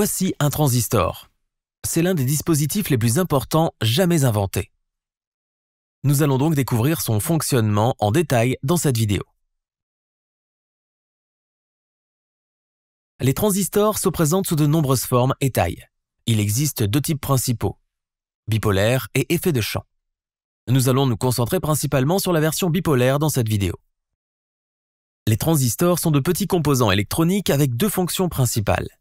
Voici un transistor. C'est l'un des dispositifs les plus importants jamais inventés. Nous allons donc découvrir son fonctionnement en détail dans cette vidéo. Les transistors se présentent sous de nombreuses formes et tailles. Il existe deux types principaux, bipolaire et effet de champ. Nous allons nous concentrer principalement sur la version bipolaire dans cette vidéo. Les transistors sont de petits composants électroniques avec deux fonctions principales.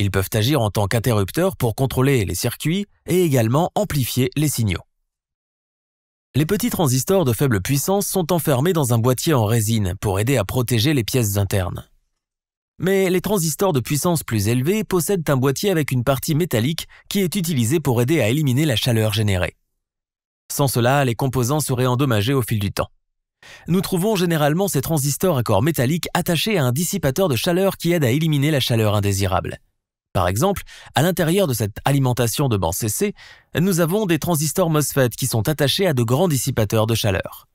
Ils peuvent agir en tant qu'interrupteurs pour contrôler les circuits et également amplifier les signaux. Les petits transistors de faible puissance sont enfermés dans un boîtier en résine pour aider à protéger les pièces internes. Mais les transistors de puissance plus élevés possèdent un boîtier avec une partie métallique qui est utilisée pour aider à éliminer la chaleur générée. Sans cela, les composants seraient endommagés au fil du temps. Nous trouvons généralement ces transistors à corps métallique attachés à un dissipateur de chaleur qui aide à éliminer la chaleur indésirable. Par exemple, à l'intérieur de cette alimentation de banc CC, nous avons des transistors MOSFET qui sont attachés à de grands dissipateurs de chaleur.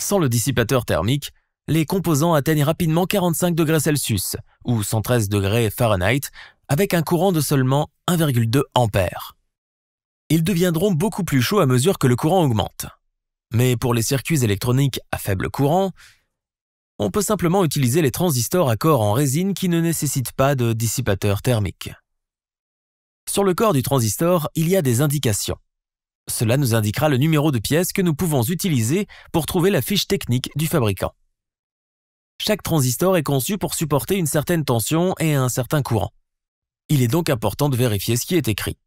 Sans le dissipateur thermique, les composants atteignent rapidement 45 degrés Celsius ou 113 degrés Fahrenheit avec un courant de seulement 1,2 ampères. Ils deviendront beaucoup plus chauds à mesure que le courant augmente. Mais pour les circuits électroniques à faible courant, on peut simplement utiliser les transistors à corps en résine qui ne nécessitent pas de dissipateur thermique. Sur le corps du transistor, il y a des indications. Cela nous indiquera le numéro de pièce que nous pouvons utiliser pour trouver la fiche technique du fabricant. Chaque transistor est conçu pour supporter une certaine tension et un certain courant. Il est donc important de vérifier ce qui est écrit.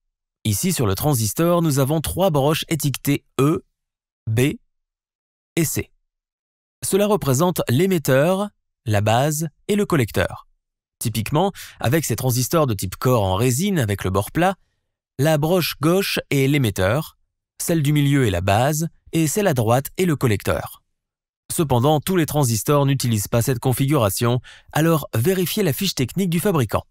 Ici sur le transistor, nous avons trois broches étiquetées E, B et C. Cela représente l'émetteur, la base et le collecteur. Typiquement, avec ces transistors de type corps en résine avec le bord plat, la broche gauche est l'émetteur, celle du milieu est la base et celle à droite est le collecteur. Cependant, tous les transistors n'utilisent pas cette configuration, alors vérifiez la fiche technique du fabricant.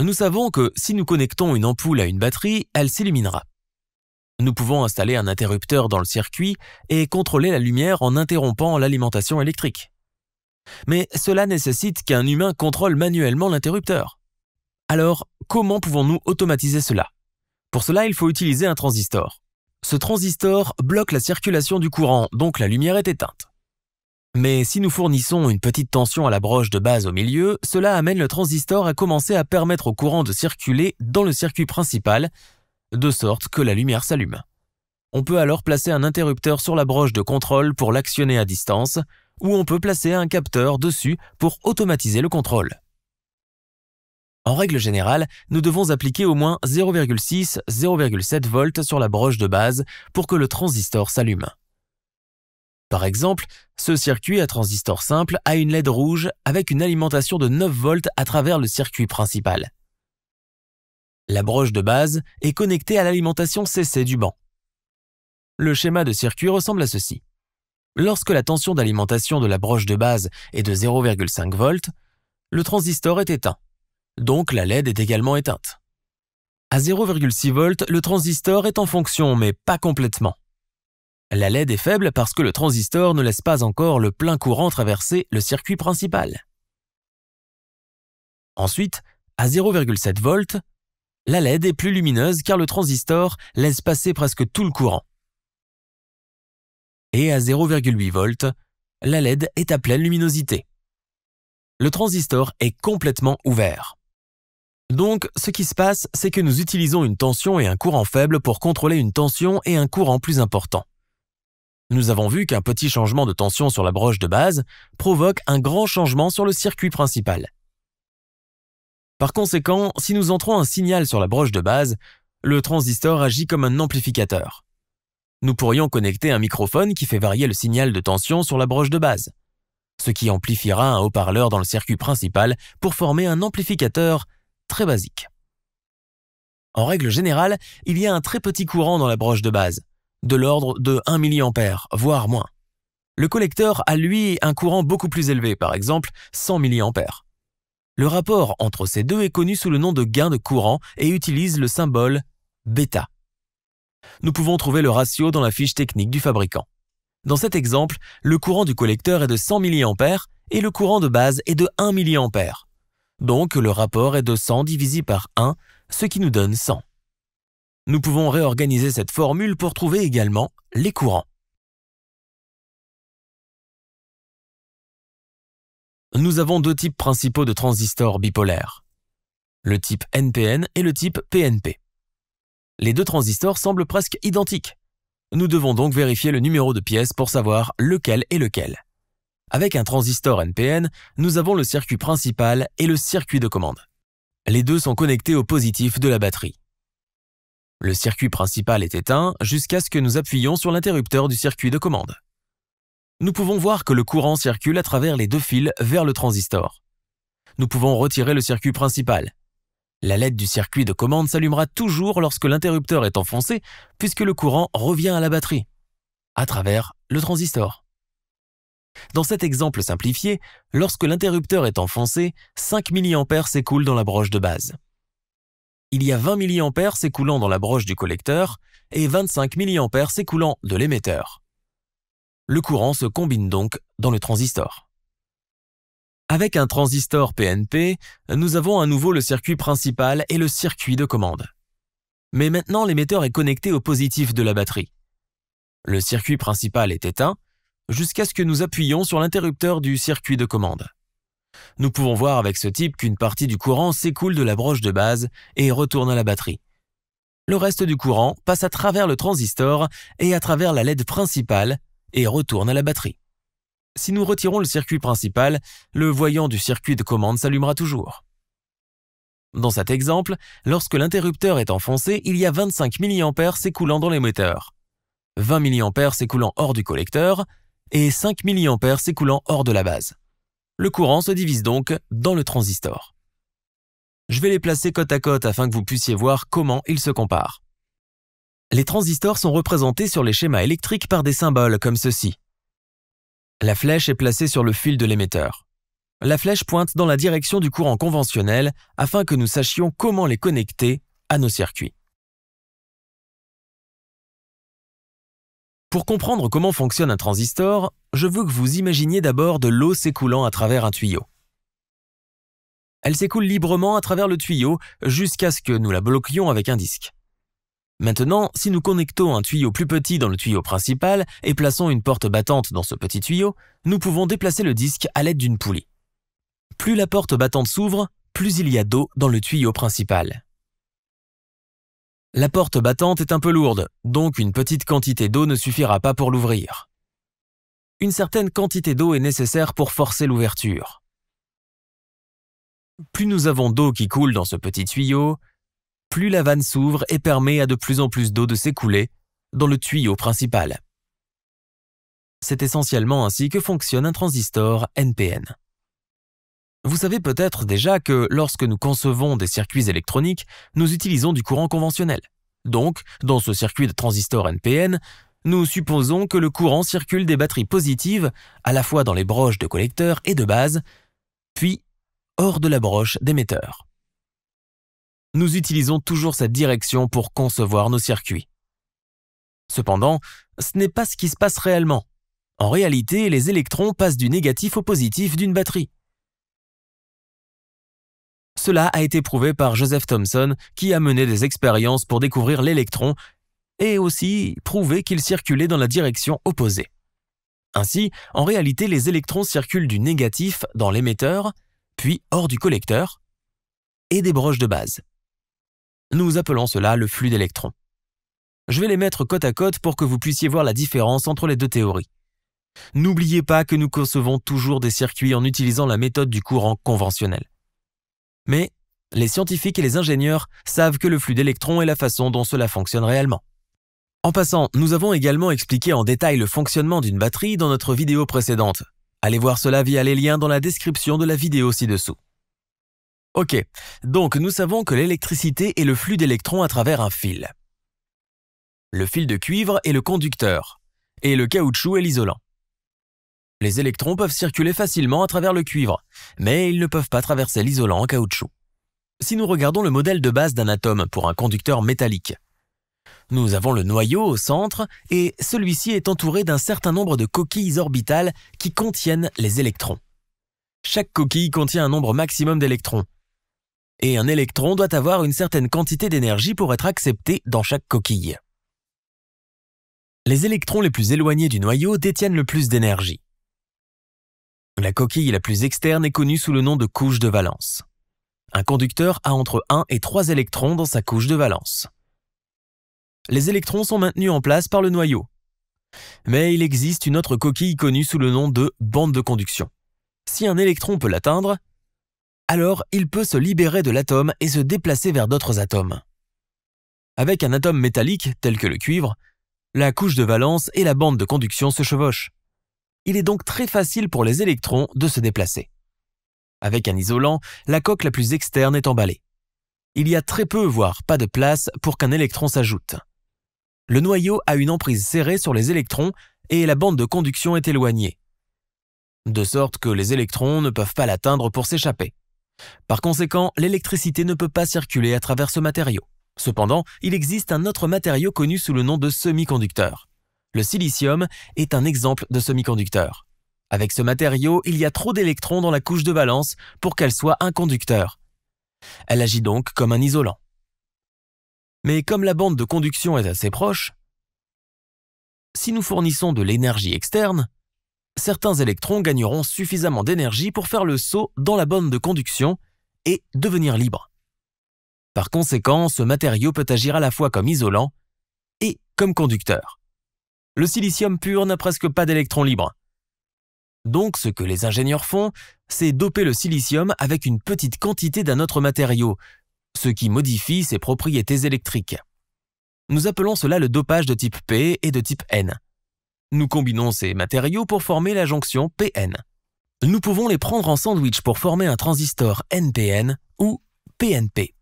Nous savons que si nous connectons une ampoule à une batterie, elle s'illuminera. Nous pouvons installer un interrupteur dans le circuit et contrôler la lumière en interrompant l'alimentation électrique. Mais cela nécessite qu'un humain contrôle manuellement l'interrupteur. Alors, comment pouvons-nous automatiser cela Pour cela, il faut utiliser un transistor. Ce transistor bloque la circulation du courant, donc la lumière est éteinte. Mais si nous fournissons une petite tension à la broche de base au milieu, cela amène le transistor à commencer à permettre au courant de circuler dans le circuit principal de sorte que la lumière s'allume. On peut alors placer un interrupteur sur la broche de contrôle pour l'actionner à distance, ou on peut placer un capteur dessus pour automatiser le contrôle. En règle générale, nous devons appliquer au moins 0,6-0,7 volts sur la broche de base pour que le transistor s'allume. Par exemple, ce circuit à transistor simple a une LED rouge avec une alimentation de 9 volts à travers le circuit principal. La broche de base est connectée à l'alimentation CC du banc. Le schéma de circuit ressemble à ceci. Lorsque la tension d'alimentation de la broche de base est de 0,5 V, le transistor est éteint. Donc la LED est également éteinte. À 0,6 V, le transistor est en fonction, mais pas complètement. La LED est faible parce que le transistor ne laisse pas encore le plein courant traverser le circuit principal. Ensuite, à 0,7 V, la LED est plus lumineuse car le transistor laisse passer presque tout le courant. Et à 0,8 volts, la LED est à pleine luminosité. Le transistor est complètement ouvert. Donc, ce qui se passe, c'est que nous utilisons une tension et un courant faible pour contrôler une tension et un courant plus important. Nous avons vu qu'un petit changement de tension sur la broche de base provoque un grand changement sur le circuit principal. Par conséquent, si nous entrons un signal sur la broche de base, le transistor agit comme un amplificateur. Nous pourrions connecter un microphone qui fait varier le signal de tension sur la broche de base, ce qui amplifiera un haut-parleur dans le circuit principal pour former un amplificateur très basique. En règle générale, il y a un très petit courant dans la broche de base, de l'ordre de 1 mA, voire moins. Le collecteur a lui un courant beaucoup plus élevé, par exemple 100 mA. Le rapport entre ces deux est connu sous le nom de gain de courant et utilise le symbole bêta. Nous pouvons trouver le ratio dans la fiche technique du fabricant. Dans cet exemple, le courant du collecteur est de 100 mA et le courant de base est de 1 mA. Donc le rapport est de 100 divisé par 1, ce qui nous donne 100. Nous pouvons réorganiser cette formule pour trouver également les courants. nous avons deux types principaux de transistors bipolaires, le type NPN et le type PNP. Les deux transistors semblent presque identiques. Nous devons donc vérifier le numéro de pièce pour savoir lequel est lequel. Avec un transistor NPN, nous avons le circuit principal et le circuit de commande. Les deux sont connectés au positif de la batterie. Le circuit principal est éteint jusqu'à ce que nous appuyions sur l'interrupteur du circuit de commande nous pouvons voir que le courant circule à travers les deux fils vers le transistor. Nous pouvons retirer le circuit principal. La LED du circuit de commande s'allumera toujours lorsque l'interrupteur est enfoncé puisque le courant revient à la batterie, à travers le transistor. Dans cet exemple simplifié, lorsque l'interrupteur est enfoncé, 5 mA s'écoulent dans la broche de base. Il y a 20 mA s'écoulant dans la broche du collecteur et 25 mA s'écoulant de l'émetteur. Le courant se combine donc dans le transistor. Avec un transistor PNP, nous avons à nouveau le circuit principal et le circuit de commande. Mais maintenant l'émetteur est connecté au positif de la batterie. Le circuit principal est éteint jusqu'à ce que nous appuyions sur l'interrupteur du circuit de commande. Nous pouvons voir avec ce type qu'une partie du courant s'écoule de la broche de base et retourne à la batterie. Le reste du courant passe à travers le transistor et à travers la LED principale et retourne à la batterie. Si nous retirons le circuit principal, le voyant du circuit de commande s'allumera toujours. Dans cet exemple, lorsque l'interrupteur est enfoncé, il y a 25 mA s'écoulant dans les moteurs, 20 mA s'écoulant hors du collecteur et 5 mA s'écoulant hors de la base. Le courant se divise donc dans le transistor. Je vais les placer côte à côte afin que vous puissiez voir comment ils se comparent. Les transistors sont représentés sur les schémas électriques par des symboles comme ceci. La flèche est placée sur le fil de l'émetteur. La flèche pointe dans la direction du courant conventionnel afin que nous sachions comment les connecter à nos circuits. Pour comprendre comment fonctionne un transistor, je veux que vous imaginiez d'abord de l'eau s'écoulant à travers un tuyau. Elle s'écoule librement à travers le tuyau jusqu'à ce que nous la bloquions avec un disque. Maintenant, si nous connectons un tuyau plus petit dans le tuyau principal et plaçons une porte battante dans ce petit tuyau, nous pouvons déplacer le disque à l'aide d'une poulie. Plus la porte battante s'ouvre, plus il y a d'eau dans le tuyau principal. La porte battante est un peu lourde, donc une petite quantité d'eau ne suffira pas pour l'ouvrir. Une certaine quantité d'eau est nécessaire pour forcer l'ouverture. Plus nous avons d'eau qui coule dans ce petit tuyau, plus la vanne s'ouvre et permet à de plus en plus d'eau de s'écouler dans le tuyau principal. C'est essentiellement ainsi que fonctionne un transistor NPN. Vous savez peut-être déjà que lorsque nous concevons des circuits électroniques, nous utilisons du courant conventionnel. Donc, dans ce circuit de transistor NPN, nous supposons que le courant circule des batteries positives, à la fois dans les broches de collecteur et de base, puis hors de la broche d'émetteur nous utilisons toujours cette direction pour concevoir nos circuits. Cependant, ce n'est pas ce qui se passe réellement. En réalité, les électrons passent du négatif au positif d'une batterie. Cela a été prouvé par Joseph Thomson qui a mené des expériences pour découvrir l'électron et aussi prouver qu'il circulait dans la direction opposée. Ainsi, en réalité, les électrons circulent du négatif dans l'émetteur, puis hors du collecteur, et des broches de base. Nous appelons cela le flux d'électrons. Je vais les mettre côte à côte pour que vous puissiez voir la différence entre les deux théories. N'oubliez pas que nous concevons toujours des circuits en utilisant la méthode du courant conventionnel. Mais les scientifiques et les ingénieurs savent que le flux d'électrons est la façon dont cela fonctionne réellement. En passant, nous avons également expliqué en détail le fonctionnement d'une batterie dans notre vidéo précédente. Allez voir cela via les liens dans la description de la vidéo ci-dessous. Ok, donc nous savons que l'électricité est le flux d'électrons à travers un fil. Le fil de cuivre est le conducteur, et le caoutchouc est l'isolant. Les électrons peuvent circuler facilement à travers le cuivre, mais ils ne peuvent pas traverser l'isolant en caoutchouc. Si nous regardons le modèle de base d'un atome pour un conducteur métallique, nous avons le noyau au centre et celui-ci est entouré d'un certain nombre de coquilles orbitales qui contiennent les électrons. Chaque coquille contient un nombre maximum d'électrons, et un électron doit avoir une certaine quantité d'énergie pour être accepté dans chaque coquille. Les électrons les plus éloignés du noyau détiennent le plus d'énergie. La coquille la plus externe est connue sous le nom de couche de valence. Un conducteur a entre 1 et 3 électrons dans sa couche de valence. Les électrons sont maintenus en place par le noyau. Mais il existe une autre coquille connue sous le nom de bande de conduction. Si un électron peut l'atteindre, alors il peut se libérer de l'atome et se déplacer vers d'autres atomes. Avec un atome métallique, tel que le cuivre, la couche de valence et la bande de conduction se chevauchent. Il est donc très facile pour les électrons de se déplacer. Avec un isolant, la coque la plus externe est emballée. Il y a très peu, voire pas de place pour qu'un électron s'ajoute. Le noyau a une emprise serrée sur les électrons et la bande de conduction est éloignée. De sorte que les électrons ne peuvent pas l'atteindre pour s'échapper. Par conséquent, l'électricité ne peut pas circuler à travers ce matériau. Cependant, il existe un autre matériau connu sous le nom de semi-conducteur. Le silicium est un exemple de semi-conducteur. Avec ce matériau, il y a trop d'électrons dans la couche de valence pour qu'elle soit un conducteur. Elle agit donc comme un isolant. Mais comme la bande de conduction est assez proche, si nous fournissons de l'énergie externe, certains électrons gagneront suffisamment d'énergie pour faire le saut dans la bande de conduction et devenir libres. Par conséquent, ce matériau peut agir à la fois comme isolant et comme conducteur. Le silicium pur n'a presque pas d'électrons libres. Donc ce que les ingénieurs font, c'est doper le silicium avec une petite quantité d'un autre matériau, ce qui modifie ses propriétés électriques. Nous appelons cela le dopage de type P et de type N. Nous combinons ces matériaux pour former la jonction PN. Nous pouvons les prendre en sandwich pour former un transistor NPN ou PNP.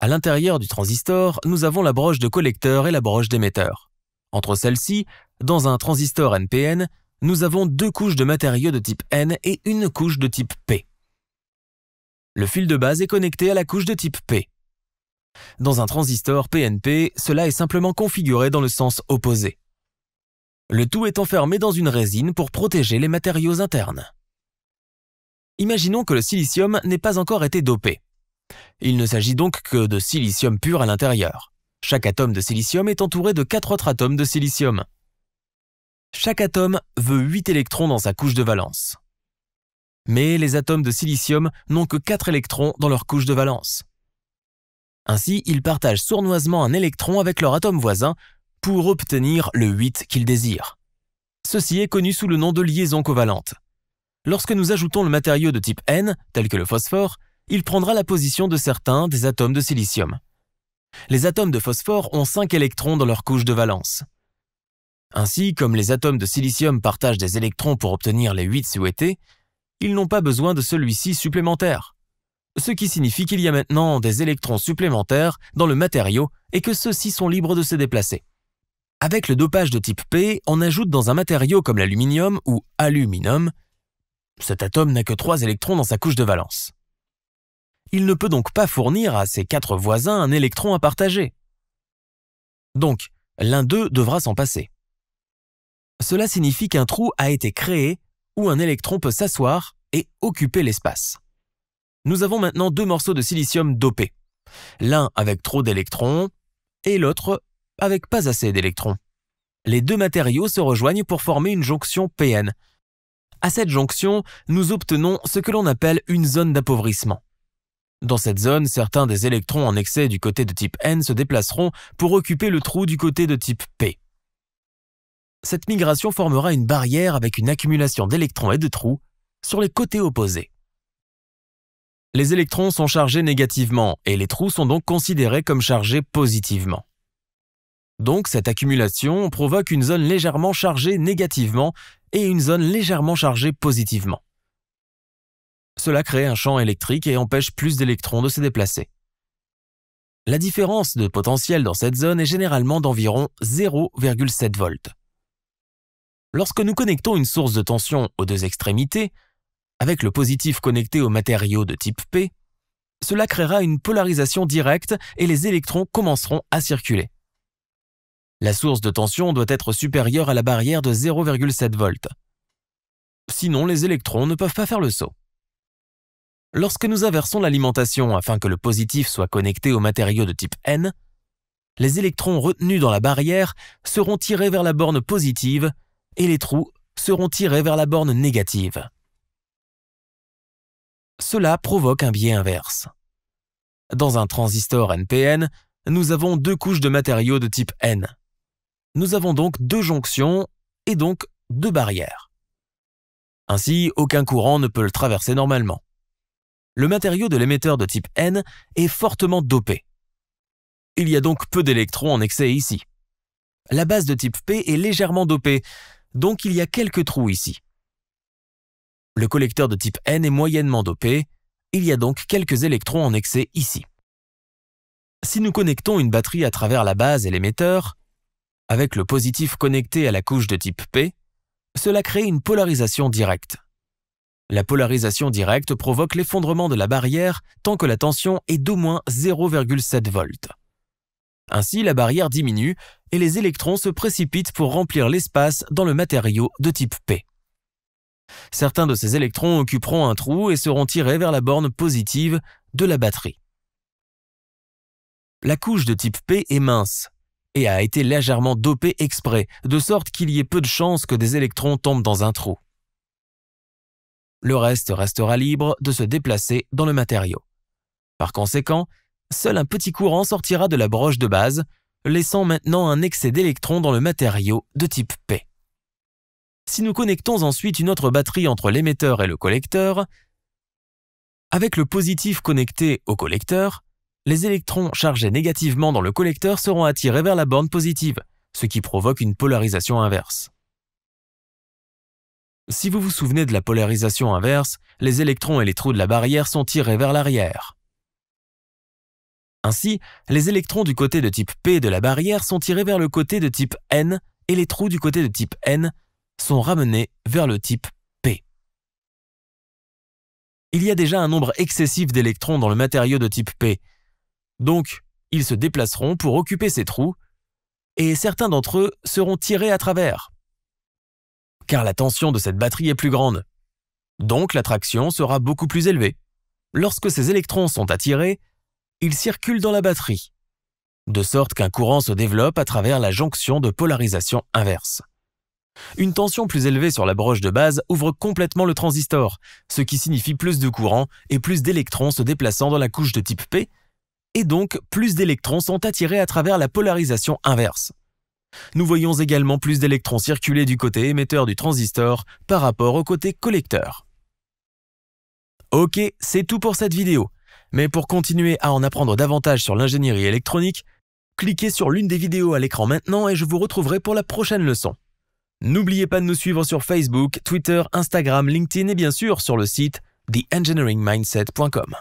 À l'intérieur du transistor, nous avons la broche de collecteur et la broche d'émetteur. Entre celles-ci, dans un transistor NPN, nous avons deux couches de matériaux de type N et une couche de type P. Le fil de base est connecté à la couche de type P. Dans un transistor PNP, cela est simplement configuré dans le sens opposé le tout est enfermé dans une résine pour protéger les matériaux internes. Imaginons que le silicium n'ait pas encore été dopé. Il ne s'agit donc que de silicium pur à l'intérieur. Chaque atome de silicium est entouré de 4 autres atomes de silicium. Chaque atome veut 8 électrons dans sa couche de valence. Mais les atomes de silicium n'ont que 4 électrons dans leur couche de valence. Ainsi, ils partagent sournoisement un électron avec leur atome voisin pour obtenir le 8 qu'il désire. Ceci est connu sous le nom de liaison covalente. Lorsque nous ajoutons le matériau de type N, tel que le phosphore, il prendra la position de certains des atomes de silicium. Les atomes de phosphore ont 5 électrons dans leur couche de valence. Ainsi, comme les atomes de silicium partagent des électrons pour obtenir les 8 souhaités, ils n'ont pas besoin de celui-ci supplémentaire. Ce qui signifie qu'il y a maintenant des électrons supplémentaires dans le matériau et que ceux-ci sont libres de se déplacer. Avec le dopage de type P, on ajoute dans un matériau comme l'aluminium ou aluminium, cet atome n'a que trois électrons dans sa couche de valence. Il ne peut donc pas fournir à ses quatre voisins un électron à partager. Donc, l'un d'eux devra s'en passer. Cela signifie qu'un trou a été créé où un électron peut s'asseoir et occuper l'espace. Nous avons maintenant deux morceaux de silicium dopés, l'un avec trop d'électrons et l'autre avec pas assez d'électrons. Les deux matériaux se rejoignent pour former une jonction PN. À cette jonction, nous obtenons ce que l'on appelle une zone d'appauvrissement. Dans cette zone, certains des électrons en excès du côté de type N se déplaceront pour occuper le trou du côté de type P. Cette migration formera une barrière avec une accumulation d'électrons et de trous sur les côtés opposés. Les électrons sont chargés négativement et les trous sont donc considérés comme chargés positivement. Donc cette accumulation provoque une zone légèrement chargée négativement et une zone légèrement chargée positivement. Cela crée un champ électrique et empêche plus d'électrons de se déplacer. La différence de potentiel dans cette zone est généralement d'environ 0,7 volts. Lorsque nous connectons une source de tension aux deux extrémités, avec le positif connecté au matériaux de type P, cela créera une polarisation directe et les électrons commenceront à circuler. La source de tension doit être supérieure à la barrière de 0,7 volts. Sinon, les électrons ne peuvent pas faire le saut. Lorsque nous inversons l'alimentation afin que le positif soit connecté au matériau de type N, les électrons retenus dans la barrière seront tirés vers la borne positive et les trous seront tirés vers la borne négative. Cela provoque un biais inverse. Dans un transistor NPN, nous avons deux couches de matériaux de type N nous avons donc deux jonctions et donc deux barrières. Ainsi, aucun courant ne peut le traverser normalement. Le matériau de l'émetteur de type N est fortement dopé. Il y a donc peu d'électrons en excès ici. La base de type P est légèrement dopée, donc il y a quelques trous ici. Le collecteur de type N est moyennement dopé, il y a donc quelques électrons en excès ici. Si nous connectons une batterie à travers la base et l'émetteur, avec le positif connecté à la couche de type P, cela crée une polarisation directe. La polarisation directe provoque l'effondrement de la barrière tant que la tension est d'au moins 0,7 volts. Ainsi, la barrière diminue et les électrons se précipitent pour remplir l'espace dans le matériau de type P. Certains de ces électrons occuperont un trou et seront tirés vers la borne positive de la batterie. La couche de type P est mince, et a été légèrement dopé exprès, de sorte qu'il y ait peu de chances que des électrons tombent dans un trou. Le reste restera libre de se déplacer dans le matériau. Par conséquent, seul un petit courant sortira de la broche de base, laissant maintenant un excès d'électrons dans le matériau de type P. Si nous connectons ensuite une autre batterie entre l'émetteur et le collecteur, avec le positif connecté au collecteur, les électrons chargés négativement dans le collecteur seront attirés vers la borne positive, ce qui provoque une polarisation inverse. Si vous vous souvenez de la polarisation inverse, les électrons et les trous de la barrière sont tirés vers l'arrière. Ainsi, les électrons du côté de type P de la barrière sont tirés vers le côté de type N et les trous du côté de type N sont ramenés vers le type P. Il y a déjà un nombre excessif d'électrons dans le matériau de type P, donc, ils se déplaceront pour occuper ces trous, et certains d'entre eux seront tirés à travers. Car la tension de cette batterie est plus grande. Donc la traction sera beaucoup plus élevée. Lorsque ces électrons sont attirés, ils circulent dans la batterie, de sorte qu'un courant se développe à travers la jonction de polarisation inverse. Une tension plus élevée sur la broche de base ouvre complètement le transistor, ce qui signifie plus de courant et plus d'électrons se déplaçant dans la couche de type P, et donc plus d'électrons sont attirés à travers la polarisation inverse. Nous voyons également plus d'électrons circuler du côté émetteur du transistor par rapport au côté collecteur. Ok, c'est tout pour cette vidéo, mais pour continuer à en apprendre davantage sur l'ingénierie électronique, cliquez sur l'une des vidéos à l'écran maintenant et je vous retrouverai pour la prochaine leçon. N'oubliez pas de nous suivre sur Facebook, Twitter, Instagram, LinkedIn et bien sûr sur le site theengineeringmindset.com.